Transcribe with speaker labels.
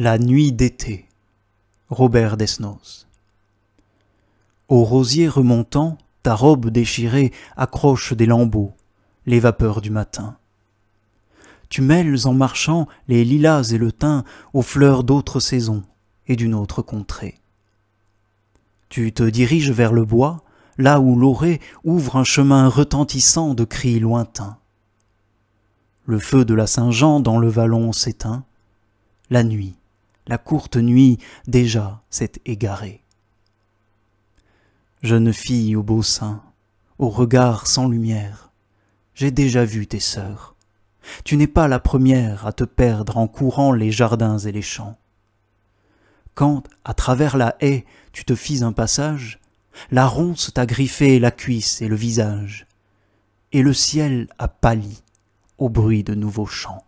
Speaker 1: La nuit d'été, Robert Desnos. Au rosier remontant, ta robe déchirée accroche des lambeaux, les vapeurs du matin. Tu mêles en marchant les lilas et le thym aux fleurs d'autres saisons et d'une autre contrée. Tu te diriges vers le bois, là où l'orée ouvre un chemin retentissant de cris lointains. Le feu de la Saint-Jean dans le vallon s'éteint, la nuit la courte nuit déjà s'est égarée. Jeune fille au beau sein, au regard sans lumière, j'ai déjà vu tes sœurs. Tu n'es pas la première à te perdre en courant les jardins et les champs. Quand, à travers la haie, tu te fis un passage, la ronce t'a griffé la cuisse et le visage, et le ciel a pâli au bruit de nouveaux chants.